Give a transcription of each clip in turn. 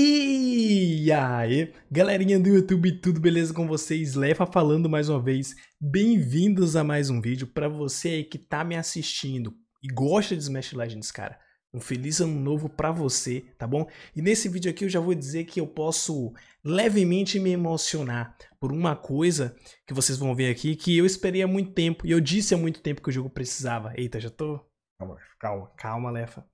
E aí, galerinha do YouTube, tudo beleza com vocês? Lefa falando mais uma vez. Bem-vindos a mais um vídeo. Para você aí que tá me assistindo e gosta de Smash Legends, cara, um feliz ano novo para você, tá bom? E nesse vídeo aqui eu já vou dizer que eu posso levemente me emocionar por uma coisa que vocês vão ver aqui que eu esperei há muito tempo e eu disse há muito tempo que o jogo precisava. Eita, já tô Calma, calma, calma, Lefa.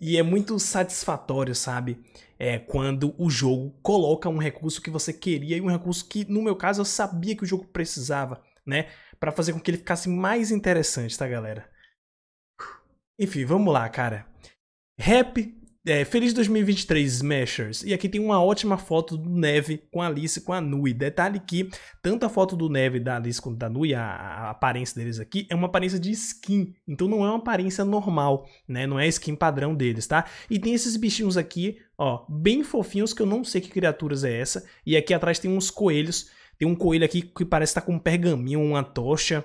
E é muito satisfatório, sabe? É quando o jogo coloca um recurso que você queria e um recurso que, no meu caso, eu sabia que o jogo precisava, né? Para fazer com que ele ficasse mais interessante, tá, galera? Enfim, vamos lá, cara. Rap é, Feliz 2023, Smashers. E aqui tem uma ótima foto do Neve com a Alice com a Nui. Detalhe que tanto a foto do Neve da Alice quanto da Nui, a, a, aparência deles aqui, é uma aparência de skin. Então não é uma aparência normal, né? Não é a skin padrão deles, tá? E tem esses bichinhos aqui, ó, bem fofinhos, que eu não sei que criaturas é essa. E aqui atrás tem uns coelhos. Tem um coelho aqui que parece estar tá com um pergaminho, uma tocha.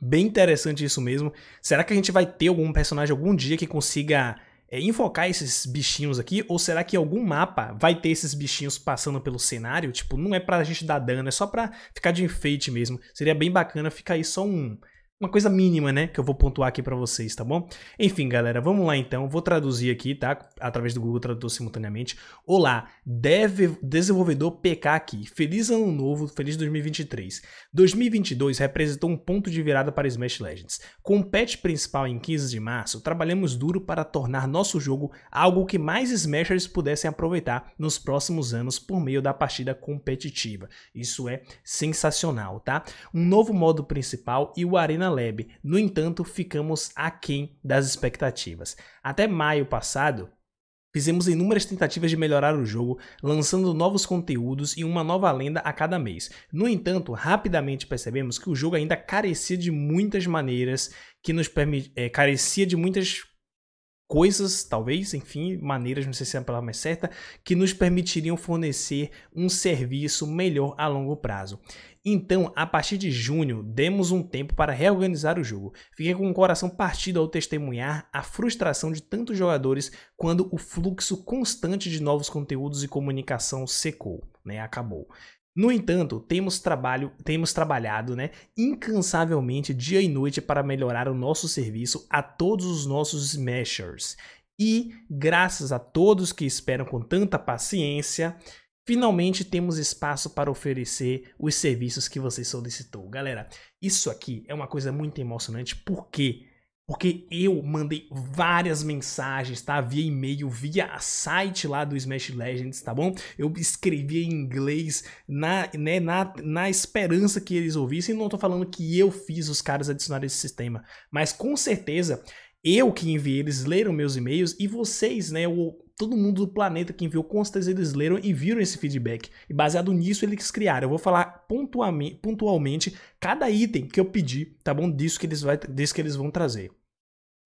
Bem interessante isso mesmo. Será que a gente vai ter algum personagem algum dia que consiga é, invocar esses bichinhos aqui? Ou será que algum mapa vai ter esses bichinhos passando pelo cenário? Tipo, não é pra gente dar dano, é só pra ficar de enfeite mesmo. Seria bem bacana ficar aí só um uma coisa mínima, né, que eu vou pontuar aqui para vocês, tá bom? Enfim, galera, vamos lá então. Vou traduzir aqui, tá? Através do Google Tradutor simultaneamente. Olá, dev desenvolvedor PK aqui. Feliz ano novo, feliz 2023. 2022 representou um ponto de virada para Smash Legends. Com o patch principal em 15 de março, trabalhamos duro para tornar nosso jogo algo que mais Smashers pudessem aproveitar nos próximos anos por meio da partida competitiva. Isso é sensacional, tá? Um novo modo principal e o Arena Lab. No entanto, ficamos aquém das expectativas. Até maio passado, Fizemos inúmeras tentativas de melhorar o jogo, lançando novos conteúdos e uma nova lenda a cada mês. No entanto, rapidamente percebemos que o jogo ainda carecia de muitas maneiras que nos permit... É, eh, carecia de muitas coisas, talvez, enfim, maneiras, não sei se é a palavra mais certa, que nos permitiriam fornecer um serviço melhor a longo prazo. Então, a partir de junho, demos um tempo para reorganizar o jogo. Fiquei com o coração partido ao testemunhar a frustração de tantos jogadores quando o fluxo constante de novos conteúdos e comunicação secou, né, acabou. No entanto, temos, trabalho, temos trabalhado né, incansavelmente dia e noite para melhorar o nosso serviço a todos os nossos smashers. E, graças a todos que esperam com tanta paciência, finalmente temos espaço para oferecer os serviços que você solicitou. Galera, isso aqui é uma coisa muito emocionante porque porque eu mandei várias mensagens, tá? Via e-mail, via site lá do Smash Legends, tá bom? Eu escrevia em inglês na, né, na, na esperança que eles ouvissem. Não tô falando que eu fiz os caras adicionar esse sistema, mas com certeza eu que enviei, eles leram meus e-mails e vocês, né, o, todo mundo do planeta que enviou, com certeza eles leram e viram esse feedback. E baseado nisso, eles criaram. Eu vou falar pontualmente, pontualmente cada item que eu pedi, tá bom? Disso que eles, vai, disso que eles vão trazer.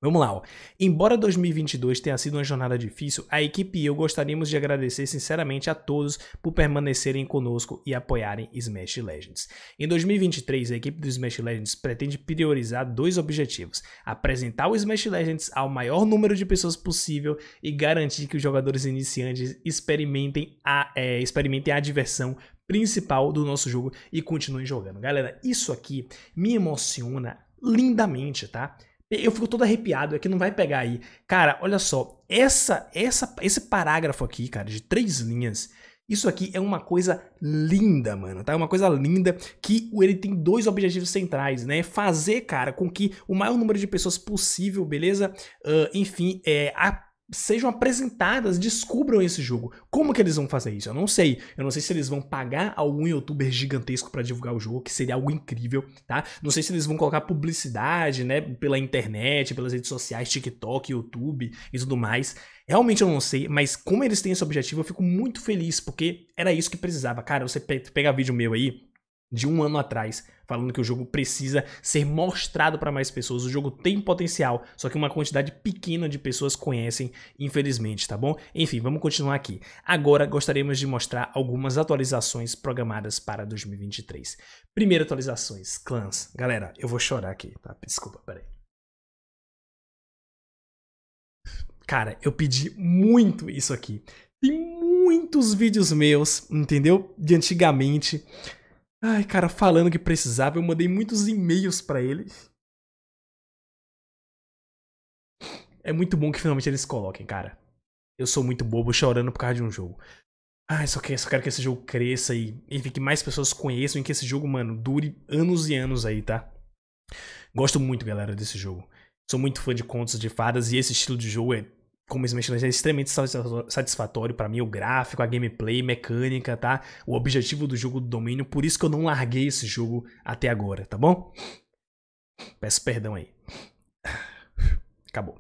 Vamos lá. Ó. Embora 2022 tenha sido uma jornada difícil, a equipe e eu gostaríamos de agradecer sinceramente a todos por permanecerem conosco e apoiarem Smash Legends. Em 2023, a equipe do Smash Legends pretende priorizar dois objetivos: apresentar o Smash Legends ao maior número de pessoas possível e garantir que os jogadores iniciantes experimentem a, é, experimentem a diversão principal do nosso jogo e continuem jogando. Galera, isso aqui me emociona lindamente, tá? Eu fico todo arrepiado, é que não vai pegar aí. Cara, olha só, essa, essa, esse parágrafo aqui, cara, de três linhas, isso aqui é uma coisa linda, mano, tá? É uma coisa linda que ele tem dois objetivos centrais, né? Fazer, cara, com que o maior número de pessoas possível, beleza? Uh, enfim, é, a sejam apresentadas, descubram esse jogo. Como que eles vão fazer isso? Eu não sei. Eu não sei se eles vão pagar algum youtuber gigantesco para divulgar o jogo, que seria algo incrível, tá? Não sei se eles vão colocar publicidade, né, pela internet, pelas redes sociais, TikTok, YouTube e tudo mais. Realmente eu não sei, mas como eles têm esse objetivo, eu fico muito feliz, porque era isso que precisava. Cara, você pega vídeo meu aí, de um ano atrás, falando que o jogo precisa ser mostrado para mais pessoas. O jogo tem potencial, só que uma quantidade pequena de pessoas conhecem, infelizmente, tá bom? Enfim, vamos continuar aqui. Agora gostaríamos de mostrar algumas atualizações programadas para 2023. Primeiro, atualizações, clãs. Galera, eu vou chorar aqui, tá? Desculpa, peraí. Cara, eu pedi muito isso aqui. Tem muitos vídeos meus, entendeu? De antigamente Ai, cara, falando que precisava, eu mandei muitos e-mails para eles. É muito bom que finalmente eles coloquem, cara. Eu sou muito bobo chorando por causa de um jogo. Ai, só, que, só quero que esse jogo cresça e, enfim, que mais pessoas conheçam e que esse jogo, mano, dure anos e anos aí, tá? Gosto muito, galera, desse jogo. Sou muito fã de contos de fadas e esse estilo de jogo é como Smash Legends é extremamente satisfatório para mim o gráfico, a gameplay, mecânica, tá? O objetivo do jogo do domínio, por isso que eu não larguei esse jogo até agora, tá bom? Peço perdão aí. Acabou.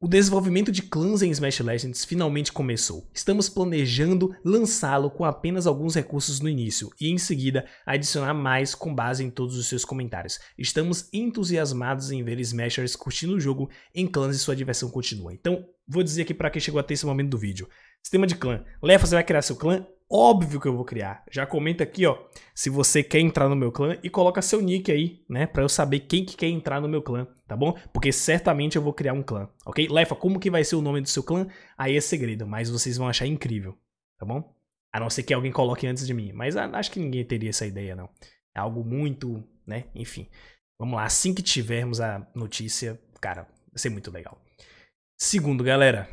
O desenvolvimento de clãs em Smash Legends finalmente começou. Estamos planejando lançá-lo com apenas alguns recursos no início e em seguida adicionar mais com base em todos os seus comentários. Estamos entusiasmados em ver Smashers curtindo o jogo em clãs e sua diversão continua. Então vou dizer aqui para quem chegou até esse momento do vídeo. Sistema de clã. Lefa, você vai criar seu clã? Óbvio que eu vou criar. Já comenta aqui, ó, se você quer entrar no meu clã e coloca seu nick aí, né, para eu saber quem que quer entrar no meu clã, tá bom? Porque certamente eu vou criar um clã, OK? Lefa, como que vai ser o nome do seu clã? Aí é segredo, mas vocês vão achar incrível, tá bom? A não ser que alguém coloque antes de mim, mas acho que ninguém teria essa ideia não. É algo muito, né, enfim. Vamos lá, assim que tivermos a notícia, cara, vai ser muito legal. Segundo, galera,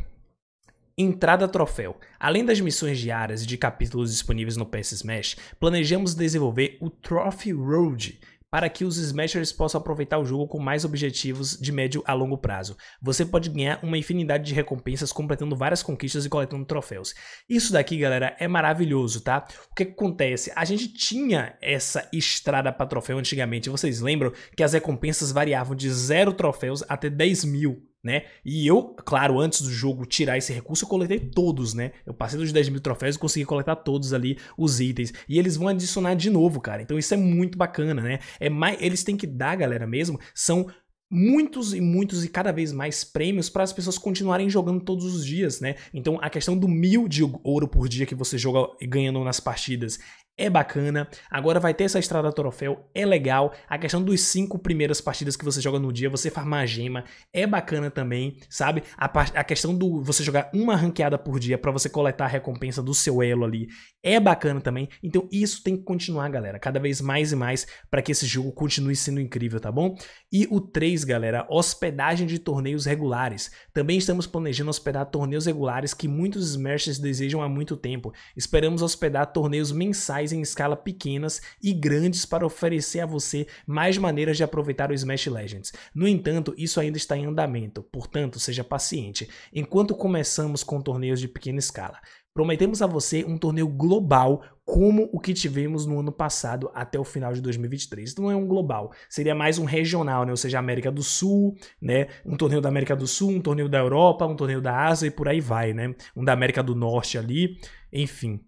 Entrada Troféu. Além das missões diárias e de capítulos disponíveis no PS Smash, planejamos desenvolver o Trophy Road para que os Smashers possam aproveitar o jogo com mais objetivos de médio a longo prazo. Você pode ganhar uma infinidade de recompensas completando várias conquistas e coletando troféus. Isso daqui, galera, é maravilhoso, tá? O que, acontece? A gente tinha essa estrada para troféu antigamente. Vocês lembram que as recompensas variavam de 0 troféus até 10 mil né? E eu, claro, antes do jogo tirar esse recurso, eu coletei todos, né? Eu passei dos 10 mil troféus e consegui coletar todos ali os itens. E eles vão adicionar de novo, cara. Então isso é muito bacana, né? É mais, eles têm que dar, galera, mesmo, são muitos e muitos e cada vez mais prêmios para as pessoas continuarem jogando todos os dias, né? Então a questão do mil de ouro por dia que você joga ganhando nas partidas é bacana. Agora vai ter essa estrada troféu, é legal. A questão dos cinco primeiras partidas que você joga no dia, você farmar a gema, é bacana também, sabe? A, a questão do você jogar uma ranqueada por dia para você coletar a recompensa do seu elo ali, é bacana também. Então isso tem que continuar, galera, cada vez mais e mais para que esse jogo continue sendo incrível, tá bom? E o 3, galera, hospedagem de torneios regulares. Também estamos planejando hospedar torneios regulares que muitos smashers desejam há muito tempo. Esperamos hospedar torneios mensais em escala pequenas e grandes para oferecer a você mais maneiras de aproveitar o Smash Legends. No entanto, isso ainda está em andamento, portanto, seja paciente, enquanto começamos com torneios de pequena escala. Prometemos a você um torneio global como o que tivemos no ano passado até o final de 2023. Então, não é um global, seria mais um regional, né? ou seja, América do Sul, né? um torneio da América do Sul, um torneio da Europa, um torneio da Ásia e por aí vai, né? um da América do Norte ali, enfim.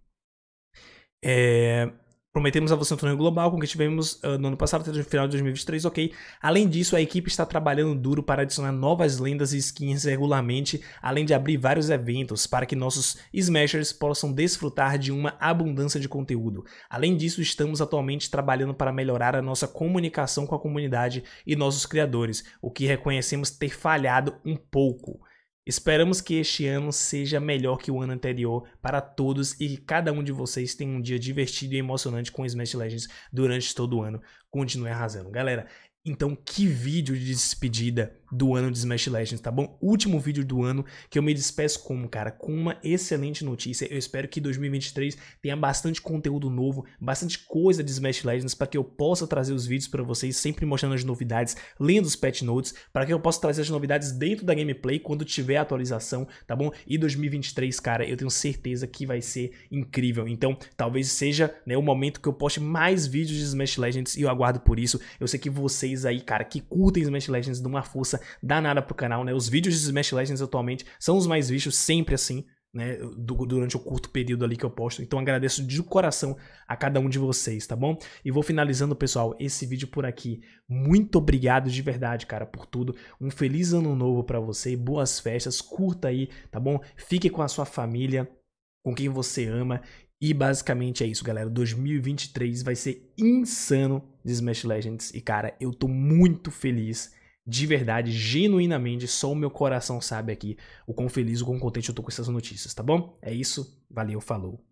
É, prometemos a você um torneio global com que tivemos uh, no ano passado, até o final de 2023, ok. Além disso, a equipe está trabalhando duro para adicionar novas lendas e skins regularmente, além de abrir vários eventos para que nossos Smashers possam desfrutar de uma abundância de conteúdo. Além disso, estamos atualmente trabalhando para melhorar a nossa comunicação com a comunidade e nossos criadores, o que reconhecemos ter falhado um pouco. Esperamos que este ano seja melhor que o ano anterior para todos e que cada um de vocês tenha um dia divertido e emocionante com Smash Legends durante todo o ano. Continue arrasando, galera. Então, que vídeo de despedida do ano de Smash Legends, tá bom? Último vídeo do ano que eu me despeço como, cara, com uma excelente notícia. Eu espero que 2023 tenha bastante conteúdo novo, bastante coisa de Smash Legends para que eu possa trazer os vídeos para vocês, sempre mostrando as novidades, lendo os patch notes, para que eu possa trazer as novidades dentro da gameplay quando tiver atualização, tá bom? E 2023, cara, eu tenho certeza que vai ser incrível. Então, talvez seja né, o momento que eu poste mais vídeos de Smash Legends e eu aguardo por isso. Eu sei que vocês aí, cara, que curtem Smash Legends de uma força dá danada pro canal, né? Os vídeos de Smash Legends atualmente são os mais vistos, sempre assim, né? Durante o curto período ali que eu posto. Então agradeço de coração a cada um de vocês, tá bom? E vou finalizando, pessoal, esse vídeo por aqui. Muito obrigado de verdade, cara, por tudo. Um feliz ano novo para você, boas festas, curta aí, tá bom? Fique com a sua família, com quem você ama e basicamente é isso, galera. 2023 vai ser insano de Smash Legends. E, cara, eu tô muito feliz de verdade, genuinamente, só o meu coração sabe aqui o quão feliz, o quão contente eu tô com essas notícias, tá bom? É isso, valeu, falou.